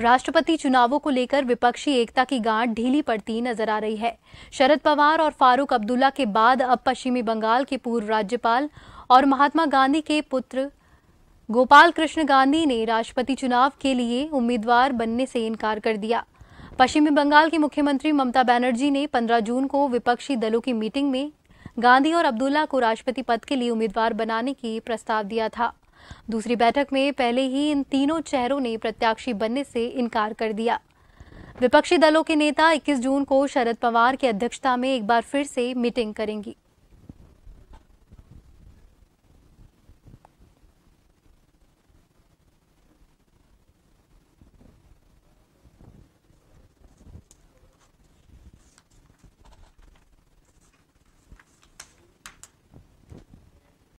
राष्ट्रपति चुनावों को लेकर विपक्षी एकता की गांठ ढीली पड़ती नजर आ रही है शरद पवार और फारूक अब्दुल्ला के बाद अब पश्चिमी बंगाल के पूर्व राज्यपाल और महात्मा गांधी के पुत्र गोपाल कृष्ण गांधी ने राष्ट्रपति चुनाव के लिए उम्मीदवार बनने से इनकार कर दिया पश्चिमी बंगाल की मुख्यमंत्री ममता बनर्जी ने 15 जून को विपक्षी दलों की मीटिंग में गांधी और अब्दुल्ला को राष्ट्रपति पद के लिए उम्मीदवार बनाने की प्रस्ताव दिया था दूसरी बैठक में पहले ही इन तीनों चेहरों ने प्रत्याशी बनने से इनकार कर दिया विपक्षी दलों के नेता 21 जून को शरद पवार की अध्यक्षता में एक बार फिर से मीटिंग करेंगी